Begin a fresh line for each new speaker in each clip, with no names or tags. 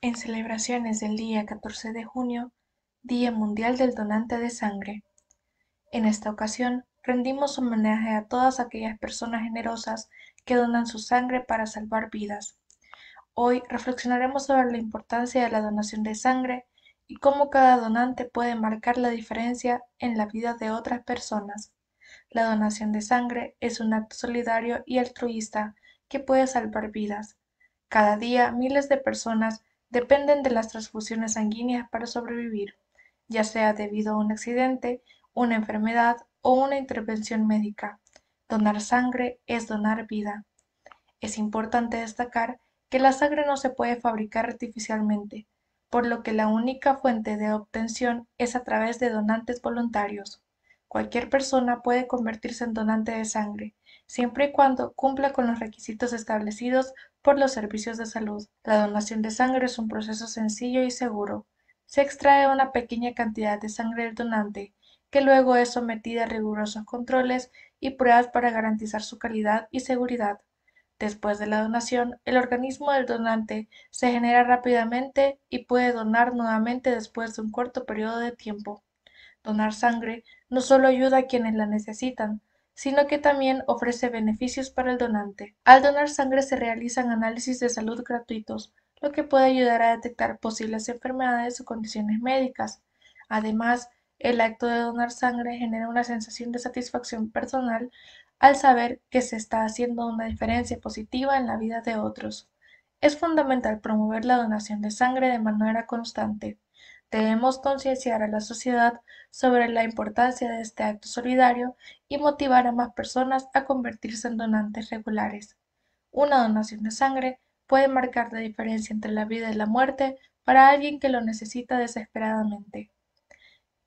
en celebraciones del día 14 de junio, Día Mundial del Donante de Sangre. En esta ocasión, rendimos homenaje a todas aquellas personas generosas que donan su sangre para salvar vidas. Hoy reflexionaremos sobre la importancia de la donación de sangre y cómo cada donante puede marcar la diferencia en la vida de otras personas. La donación de sangre es un acto solidario y altruista que puede salvar vidas. Cada día miles de personas dependen de las transfusiones sanguíneas para sobrevivir, ya sea debido a un accidente, una enfermedad o una intervención médica. Donar sangre es donar vida. Es importante destacar que la sangre no se puede fabricar artificialmente, por lo que la única fuente de obtención es a través de donantes voluntarios. Cualquier persona puede convertirse en donante de sangre, siempre y cuando cumpla con los requisitos establecidos por los servicios de salud. La donación de sangre es un proceso sencillo y seguro. Se extrae una pequeña cantidad de sangre del donante, que luego es sometida a rigurosos controles y pruebas para garantizar su calidad y seguridad. Después de la donación, el organismo del donante se genera rápidamente y puede donar nuevamente después de un corto periodo de tiempo. Donar sangre no solo ayuda a quienes la necesitan, sino que también ofrece beneficios para el donante. Al donar sangre se realizan análisis de salud gratuitos, lo que puede ayudar a detectar posibles enfermedades o condiciones médicas. Además, el acto de donar sangre genera una sensación de satisfacción personal al saber que se está haciendo una diferencia positiva en la vida de otros. Es fundamental promover la donación de sangre de manera constante. Debemos concienciar a la sociedad sobre la importancia de este acto solidario y motivar a más personas a convertirse en donantes regulares. Una donación de sangre puede marcar la diferencia entre la vida y la muerte para alguien que lo necesita desesperadamente.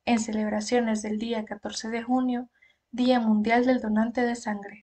En celebraciones del día 14 de junio, Día Mundial del Donante de Sangre.